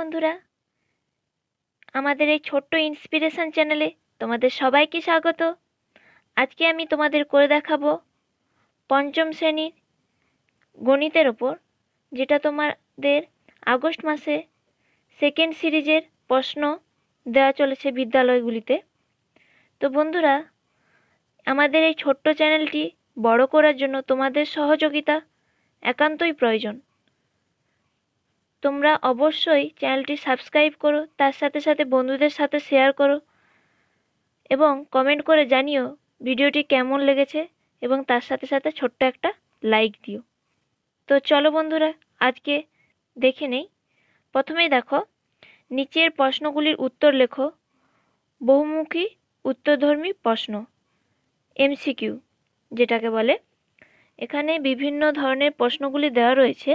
বন্ধুরা আমাদের এই ছোট্ট ইন্সপিরেশন চ্যানেলে তোমাদের সবাইকে স্বাগত আজকে আমি তোমাদের করে দেখাবো পঞ্চম শ্রেণীর গণিতের ওপর যেটা তোমাদের আগস্ট মাসে সেকেন্ড সিরিজের প্রশ্ন দেওয়া চলেছে বিদ্যালয়গুলিতে তো বন্ধুরা আমাদের এই ছোট্ট চ্যানেলটি বড় করার জন্য তোমাদের সহযোগিতা একান্তই প্রয়োজন তোমরা অবশ্যই চ্যানেলটি সাবস্ক্রাইব করো তার সাথে সাথে বন্ধুদের সাথে শেয়ার করো এবং কমেন্ট করে জানিও ভিডিওটি কেমন লেগেছে এবং তার সাথে সাথে ছোট্ট একটা লাইক দিও তো চলো বন্ধুরা আজকে দেখে নেই প্রথমেই দেখো নিচের প্রশ্নগুলির উত্তর লেখো বহুমুখী উত্তরধর্মী প্রশ্ন এমসিকিউ যেটাকে বলে এখানে বিভিন্ন ধরনের প্রশ্নগুলি দেওয়া রয়েছে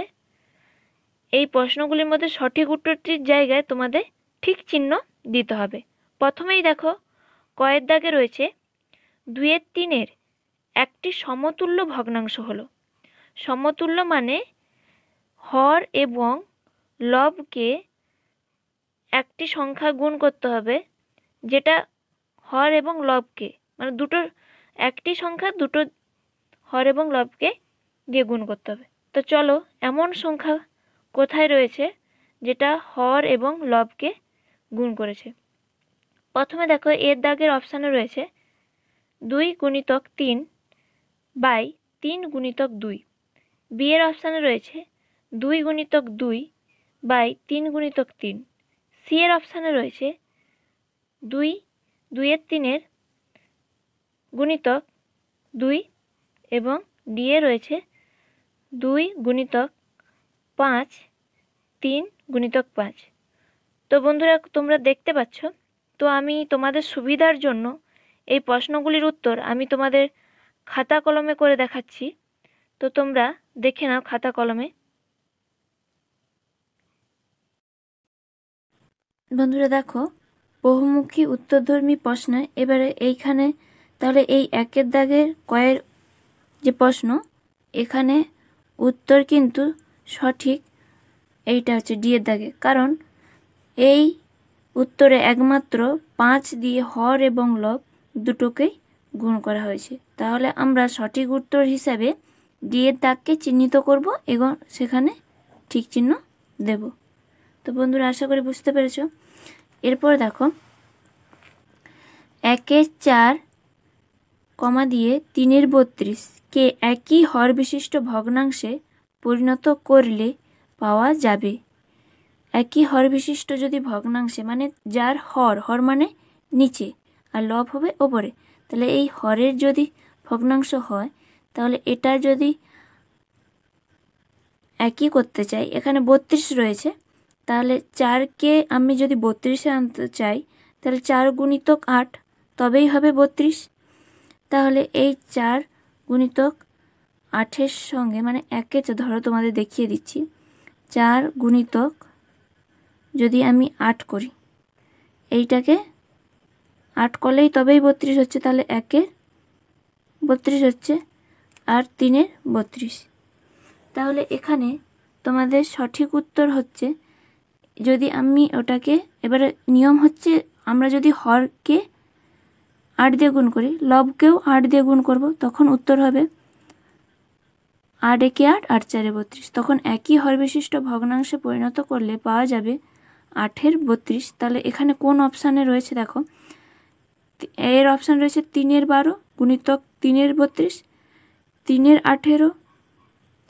এই প্রশ্নগুলির মধ্যে সঠিক উত্তরটির জায়গায় তোমাদের ঠিক চিহ্ন দিতে হবে প্রথমেই দেখো কয়ের দাগে রয়েছে দুয়ের তিনের একটি সমতুল্য ভগ্নাংশ হলো সমতুল্য মানে হর এবং লবকে একটি সংখ্যা গুণ করতে হবে যেটা হর এবং লবকে মানে দুটো একটি সংখ্যা দুটো হর এবং লবকে দিয়ে গুণ করতে হবে তো চলো এমন সংখ্যা কোথায় রয়েছে যেটা হর এবং লবকে গুণ করেছে প্রথমে দেখো এর দাগের অপশানে রয়েছে দুই গুণিতক তিন বাই তিন গুণিতক দুই বিয়ের অপশানে রয়েছে দুই গুণিতক দুই বাই তিন গুণিতক তিন সি এর অপশানে রয়েছে দুই দুইয়ের তিনের গুণিতক দুই এবং ডি এ রয়েছে দুই গুণিতক পাঁচ তিন গুণিতক পাঁচ তো বন্ধুরা তোমরা দেখতে পাচ্ছ তো আমি তোমাদের সুবিধার জন্য এই প্রশ্নগুলির উত্তর আমি তোমাদের খাতা কলমে করে দেখাচ্ছি তো তোমরা দেখে নাও খাতা কলমে বন্ধুরা দেখো বহুমুখী উত্তরধর্মী প্রশ্নে এবারে এইখানে তাহলে এই একের দাগের কয়ের যে প্রশ্ন এখানে উত্তর কিন্তু সঠিক এইটা হচ্ছে ডি এর দাগে কারণ এই উত্তরে একমাত্র পাঁচ দিয়ে হর এবং লব দুটোকেই গুণ করা হয়েছে তাহলে আমরা সঠিক উত্তর হিসাবে ডি এর দাগকে চিহ্নিত করব এবং সেখানে ঠিক চিহ্ন দেব তো বন্ধুরা আশা করি বুঝতে পেরেছ এরপর দেখো একের চার কমা দিয়ে তিনের বত্রিশকে একই হর বিশিষ্ট ভগ্নাংশে পরিণত করলে পাওয়া যাবে একই হর বিশিষ্ট যদি ভগ্নাংশে মানে যার হর হর মানে নিচে আর লব হবে ওপরে তাহলে এই হরের যদি ভগ্নাংশ হয় তাহলে এটা যদি একই করতে চাই এখানে বত্রিশ রয়েছে তাহলে চারকে আমি যদি বত্রিশে আনতে চাই তাহলে চার গুণিতক আট তবেই হবে বত্রিশ তাহলে এই চার গুণিতক আটের সঙ্গে মানে একে ধরো তোমাদের দেখিয়ে দিচ্ছি চার গুণিতক যদি আমি আট করি এইটাকে আট করলেই তবেই বত্রিশ হচ্ছে তাহলে একে বত্রিশ হচ্ছে আর তিনের বত্রিশ তাহলে এখানে তোমাদের সঠিক উত্তর হচ্ছে যদি আমি ওটাকে এবারে নিয়ম হচ্ছে আমরা যদি হরকে আট দিয়ে গুণ করি লবকেও আট দিয়ে গুণ করব তখন উত্তর হবে আট একে আট আট চারে বত্রিশ তখন একই হরবিশিষ্ট ভগ্নাংশে পরিণত করলে পাওয়া যাবে আটের বত্রিশ তাহলে এখানে কোন অপশানে রয়েছে দেখো এর অপশান রয়েছে তিনের বারো গুণিতক তিনের বত্রিশ তিনের আঠেরো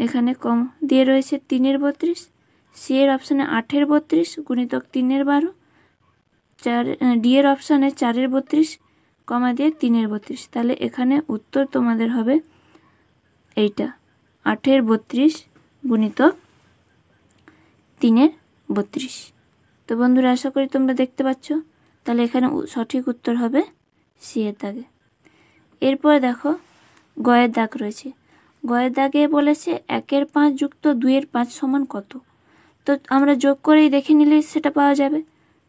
এখানে কম দিয়ে রয়েছে তিনের বত্রিশ সি এর অপশানে আঠের বত্রিশ গুণিতক তিনের বারো চার ডি এর অপশানে চারের বত্রিশ কমা দিয়ে তিনের বত্রিশ তাহলে এখানে উত্তর তোমাদের হবে এইটা আটের বত্রিশ গুণিত তিনের বত্রিশ তো বন্ধুরা আশা করি তোমরা দেখতে পাচ্ছ তাহলে এখানে সঠিক উত্তর হবে সি এর দাগে এরপর দেখো গয়ের দাগ রয়েছে গয়ের দাগে বলেছে একের পাঁচ যুক্ত দুইয়ের পাঁচ সমান কত তো আমরা যোগ করেই দেখে নিলেই সেটা পাওয়া যাবে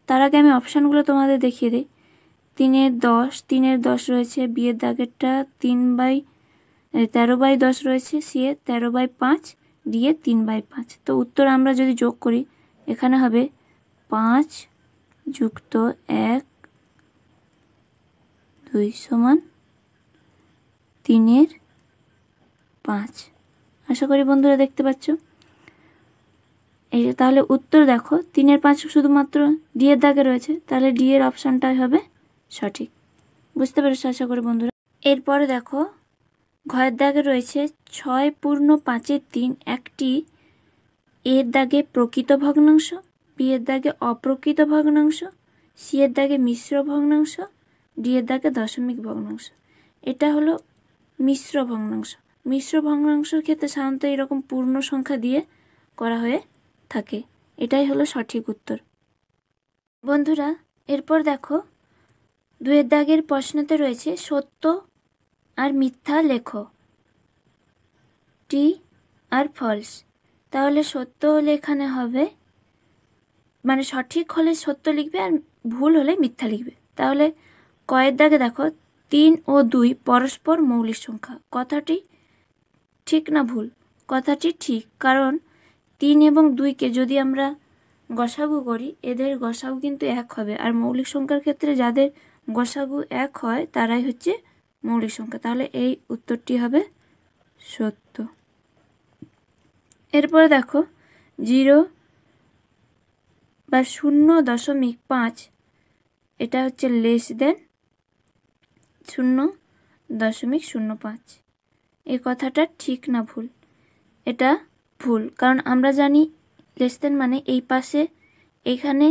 তার আগে আমি অপশানগুলো তোমাদের দেখিয়ে দিই তিনের দশ তিনের দশ রয়েছে বিয়ের দাগেরটা তিন বাই তেরো বাই দশ রয়েছে সি এ তেরো বাই পাঁচ ডি এ তিন বাই পাঁচ তো উত্তর আমরা যদি যোগ করি এখানে হবে পাঁচ যুক্ত এক দুই সমান তিনের পাঁচ আশা করি বন্ধুরা দেখতে পাচ্ছ এই যে তাহলে উত্তর দেখো তিনের পাঁচ শুধুমাত্র ডি এর দাগে রয়েছে তাহলে ডি এর অপশানটাই হবে সঠিক বুঝতে পেরেছো আশা করি বন্ধুরা এরপরে দেখো ঘয়ের দাগে রয়েছে ছয় পূর্ণ পাঁচের তিন একটি এর দাগে প্রকৃত ভগ্নাংশ বি এর দাগে অপ্রকৃত ভগ্নাংশ সি এর দাগে মিশ্র ভগ্নাংশ ডি এর দাগে দশমিক ভগ্নাংশ এটা হলো মিশ্র ভগ্নাংশ মিশ্র ভগ্নাংশের ক্ষেত্রে সাধারণত এরকম পূর্ণ সংখ্যা দিয়ে করা হয়ে থাকে এটাই হলো সঠিক উত্তর বন্ধুরা এরপর দেখো দুয়ের দাগের প্রশ্নতে রয়েছে সত্য আর মিথ্যা লেখো টি আর ফলস তাহলে সত্য হলে এখানে হবে মানে সঠিক হলে সত্য লিখবে আর ভুল হলে মিথ্যা লিখবে তাহলে কয়ের দাগে দেখো তিন ও দুই পরস্পর মৌলিক সংখ্যা কথাটি ঠিক না ভুল কথাটি ঠিক কারণ তিন এবং দুইকে যদি আমরা গসাগু করি এদের গসাগু কিন্তু এক হবে আর মৌলিক সংখ্যার ক্ষেত্রে যাদের গসাগু এক হয় তারাই হচ্ছে মৌলিক সংখ্যা তাহলে এই উত্তরটি হবে সত্য এরপরে দেখো জিরো বা শূন্য দশমিক পাঁচ এটা হচ্ছে লেস দেন শূন্য দশমিক শূন্য পাঁচ এই কথাটা ঠিক না ভুল এটা ভুল কারণ আমরা জানি লেস দেন মানে এই পাশে এইখানে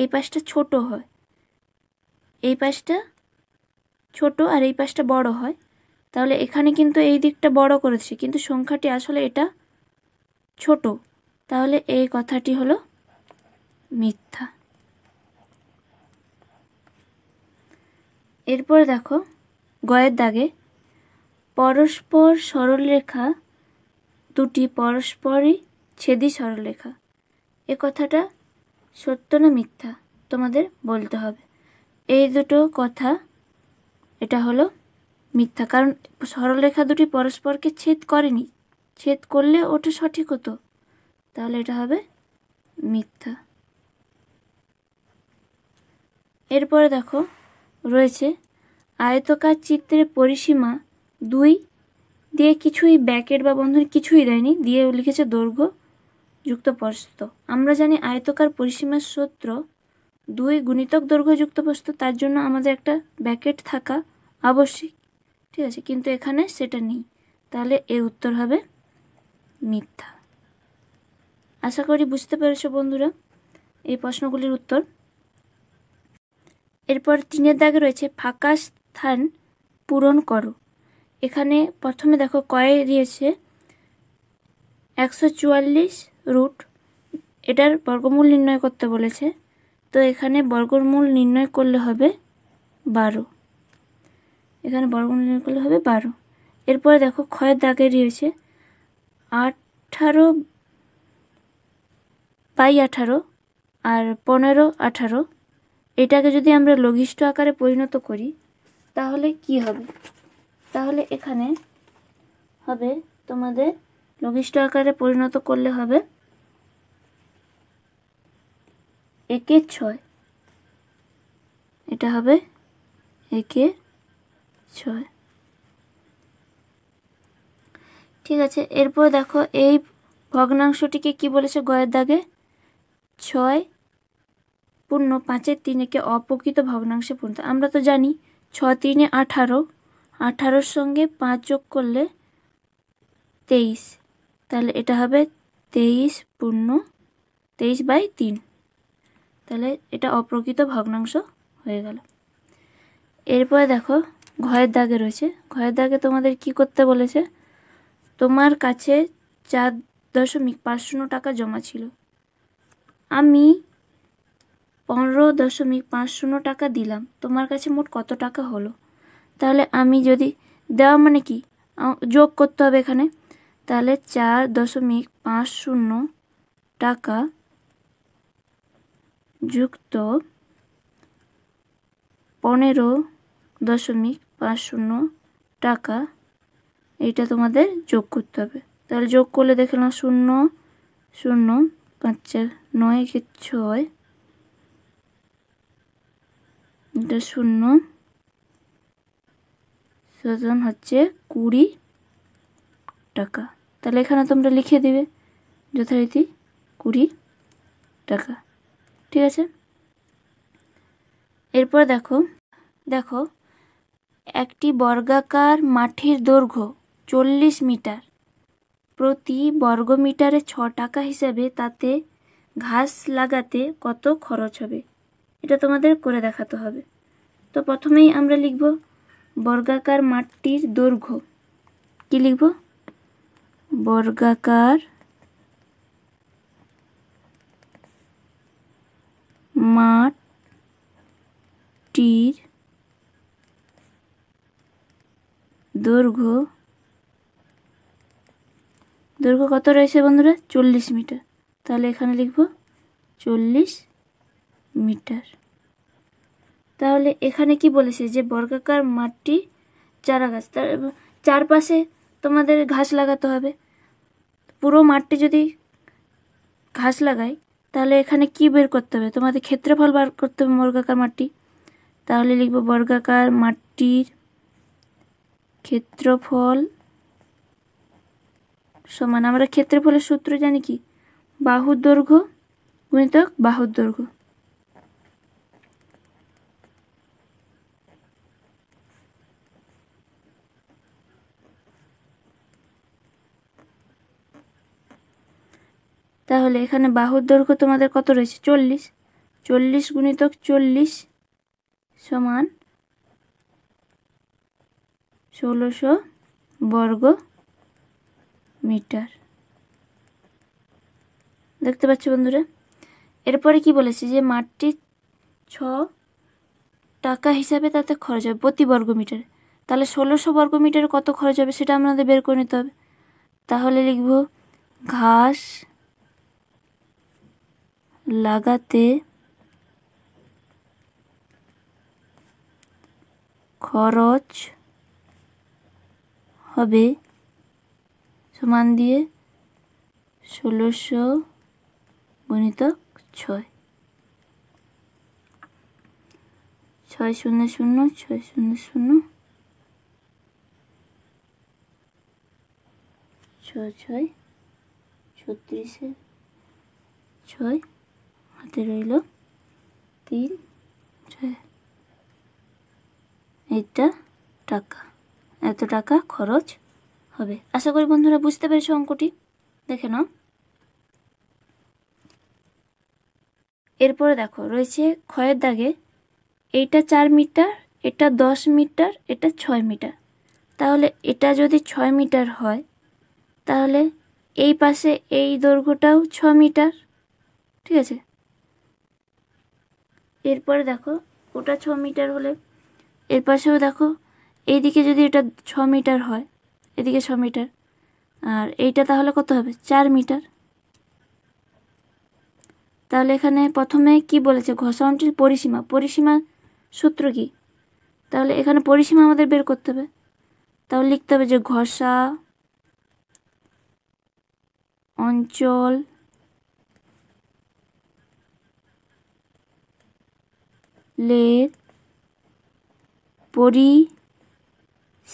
এই পাশটা ছোট হয় এই পাশটা ছোট আর এই পাশটা বড় হয় তাহলে এখানে কিন্তু এই দিকটা বড় করেছি কিন্তু সংখ্যাটি আসলে এটা ছোট তাহলে এই কথাটি হলো মিথ্যা এরপর দেখো গয়ের দাগে পরস্পর সরলরেখা দুটি পরস্পরই ছেদি সরলরেখা এ কথাটা সত্য না মিথ্যা তোমাদের বলতে হবে এই দুটো কথা এটা হলো মিথ্যা কারণ সরলরেখা দুটি পরস্পরকে ছেদ করেনি ছেদ করলে ওটা সঠিক হতো তাহলে এটা হবে মিথ্যা এরপরে দেখো রয়েছে আয়তকার চিত্রের পরিসীমা দুই দিয়ে কিছুই ব্যাকেট বা বন্ধন কিছুই দেয়নি দিয়ে লিখেছে দৈর্ঘ্য যুক্ত প্রস্ত আমরা জানি আয়তকার পরিসীমার সূত্র দুই গুণিতক দৈর্ঘ্য যুক্ত প্রস্ত তার জন্য আমাদের একটা ব্যাকেট থাকা আবশ্যিক ঠিক আছে কিন্তু এখানে সেটা নেই তাহলে এ উত্তর হবে মিথ্যা আশা করি বুঝতে পেরেছো বন্ধুরা এই প্রশ্নগুলির উত্তর এরপর তিনের দাগে রয়েছে ফাঁকা স্থান পূরণ করো এখানে প্রথমে দেখো কয়ে দিয়েছে একশো চুয়াল্লিশ রুট এটার বর্গমূল নির্ণয় করতে বলেছে তো এখানে বর্গমূল নির্ণয় করলে হবে বারো এখানে বর্গমূল নির্ণয় করলে হবে বারো এরপরে দেখো ক্ষয়ের দাগে রয়েছে আঠারো বাই আঠারো আর পনেরো আঠারো এটাকে যদি আমরা লঘিষ্ঠ আকারে পরিণত করি তাহলে কি হবে তাহলে এখানে হবে তোমাদের লঘিষ্ঠ আকারে পরিণত করলে হবে একে ছয় এটা হবে একে ছয় ঠিক আছে এরপর দেখো এই ভগ্নাংশটিকে কি বলেছে গয়ের দাগে ছয় পূর্ণ পাঁচের তিনেকে অপকৃত ভগ্নাংশে পূর্ণ আমরা তো জানি ছ তিনে আঠারো আঠারোর সঙ্গে পাঁচ যোগ করলে তেইশ তাহলে এটা হবে তেইশ পূর্ণ তেইশ বাই তিন তাহলে এটা অপ্রকৃত ভগ্নাংশ হয়ে গেল এরপরে দেখো ঘয়ের দাগে রয়েছে ঘয়ের দাগে তোমাদের কি করতে বলেছে তোমার কাছে চার দশমিক পাঁচ শূন্য টাকা জমা ছিল আমি পনেরো দশমিক পাঁচ শূন্য টাকা দিলাম তোমার কাছে মোট কত টাকা হলো তাহলে আমি যদি দেওয়া মানে কি যোগ করতে হবে এখানে তাহলে চার দশমিক পাঁচ শূন্য টাকা যুক্ত পনেরো দশমিক পাঁচ শূন্য টাকা এইটা তোমাদের যোগ করতে হবে তাহলে যোগ করলে দেখে না শূন্য শূন্য পাঁচ চার নয় কি ছয় এটা শূন্য সজন হচ্ছে কুড়ি টাকা তাহলে এখানে তোমরা লিখে দিবে যথারীতি কুড়ি টাকা ঠিক আছে এরপর দেখো দেখো একটি বর্গাকার মাঠের দৈর্ঘ্য চল্লিশ মিটার প্রতি বর্গ মিটারে ছ টাকা হিসাবে তাতে ঘাস লাগাতে কত খরচ হবে এটা তোমাদের করে দেখাতে হবে তো প্রথমেই আমরা লিখব বর্গাকার মাঠটির দৈর্ঘ্য কি লিখব বর্গাকার মাঠটির দৈর্ঘ্য দৈর্ঘ্য কত রয়েছে বন্ধুরা চল্লিশ মিটার তাহলে এখানে লিখব চল্লিশ মিটার তাহলে এখানে কি বলেছে যে বর্গাকার মাঠটি চারা গাছ তার চারপাশে তোমাদের ঘাস লাগাতে হবে পুরো মাঠটি যদি ঘাস লাগাই তাহলে এখানে কি বের করতে হবে তোমাদের ক্ষেত্রফল বার করতে হবে বর্গাকার মাঠটি তাহলে লিখব বর্গাকার মাঠটির ক্ষেত্রফল সমান আমরা ক্ষেত্রফলের সূত্র জানি কি বাহুর দৈর্ঘ্য গুণিতক বাহুর দৈর্ঘ্য তাহলে এখানে বাহুর দৈর্ঘ্য তোমাদের কত রয়েছে চল্লিশ চল্লিশ গুণিতক চল্লিশ সমান ষোলোশো বর্গ মিটার দেখতে পাচ্ছ বন্ধুরা এরপরে কি বলেছে যে মাঠটি ছ টাকা হিসাবে তাতে খরচ হবে প্রতি বর্গ মিটারে তাহলে ষোলোশো বর্গ মিটারে কত খরচ হবে সেটা আপনাদের বের করে নিতে হবে তাহলে লিখব ঘাস লাগাতে খরচ হবে সমান দিয়ে ষোলোশো গণিত ছয় ছয় শূন্য শূন্য ছয় শূন্য শূন্য ছয় ছয় ছত্রিশে ছয় হাতে রইল তিন ছয় এটা টাকা এত টাকা খরচ হবে আশা করি বন্ধুরা বুঝতে পেরেছো অঙ্কটি দেখে নাও এরপরে দেখো রয়েছে ক্ষয়ের দাগে এইটা চার মিটার এটা দশ মিটার এটা ছয় মিটার তাহলে এটা যদি ছয় মিটার হয় তাহলে এই পাশে এই দৈর্ঘ্যটাও ছ মিটার ঠিক আছে এরপরে দেখো ওটা ছ মিটার হলে এর পাশেও দেখো এইদিকে যদি এটা ছ মিটার হয় এদিকে ছ মিটার আর এইটা তাহলে কত হবে চার মিটার তাহলে এখানে প্রথমে কি বলেছে অঞ্চল পরিসীমা পরিসীমা সূত্র কি তাহলে এখানে পরিসীমা আমাদের বের করতে হবে তাহলে লিখতে হবে যে ঘষা অঞ্চল লের পরি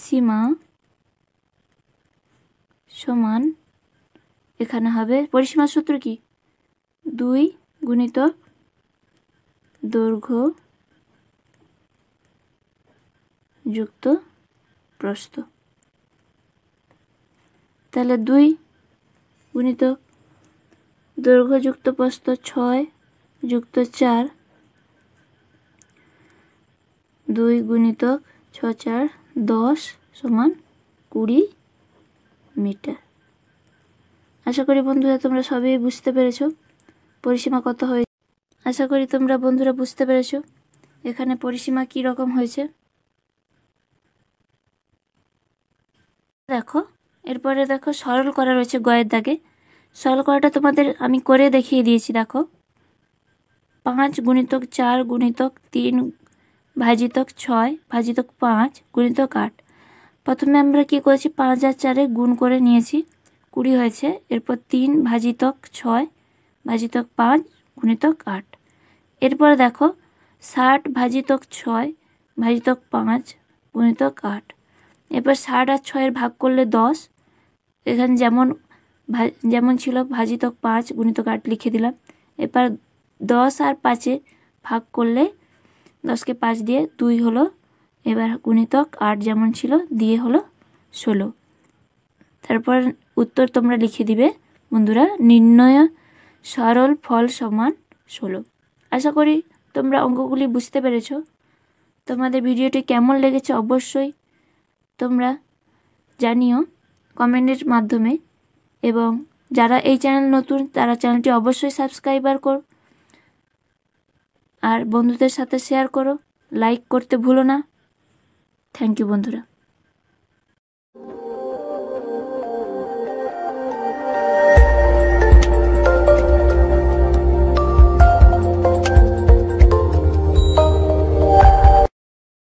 সীমা সমান এখানে হবে পরিসীমার সূত্র কি দুই গুণিত দৈর্ঘ্য যুক্ত প্রস্ত তাহলে দুই গুণিত দৈর্ঘ্যযুক্ত প্রস্ত ছয় যুক্ত চার দুই গুণিতক ছ চার দশ সমান কুড়ি মিটার আশা করি বন্ধুরা তোমরা সবই বুঝতে পেরেছ পরিসীমা কত হয়েছে আশা করি তোমরা বন্ধুরা বুঝতে পেরেছ এখানে পরিসীমা কি রকম হয়েছে দেখো এরপরে দেখো সরল করা রয়েছে গয়ের দাগে সরল করাটা তোমাদের আমি করে দেখিয়ে দিয়েছি দেখো পাঁচ গুণিতক চার গুণিতক তিন ভাজিতক ছয় ভাজিতক পাঁচ গুণিতক আট প্রথমে আমরা কি করেছি পাঁচ আর চারে গুণ করে নিয়েছি কুড়ি হয়েছে এরপর তিন ভাজিতক ছয় ভাজিতক পাঁচ গুণিতক আট এরপর দেখো ষাট ভাজিতক ছয় ভাজিতক পাঁচ গুণিতক আট এরপর ষাট আর ছয়ের ভাগ করলে দশ এখানে যেমন যেমন ছিল ভাজিতক পাঁচ গুণিতক আট লিখে দিলাম এরপর দশ আর পাঁচে ভাগ করলে দশকে পাঁচ দিয়ে দুই হলো এবার গুণিতক আট যেমন ছিল দিয়ে হলো ষোলো তারপর উত্তর তোমরা লিখে দিবে বন্ধুরা নির্ণয় সরল ফল সমান ষোলো আশা করি তোমরা অঙ্কগুলি বুঝতে পেরেছ তোমাদের ভিডিওটি কেমন লেগেছে অবশ্যই তোমরা জানিও কমেন্টের মাধ্যমে এবং যারা এই চ্যানেল নতুন তারা চ্যানেলটি অবশ্যই সাবস্ক্রাইবার কর আর বন্ধুদের সাথে শেয়ার করো লাইক করতে ভুলো না থ্যাংক ইউ বন্ধুরা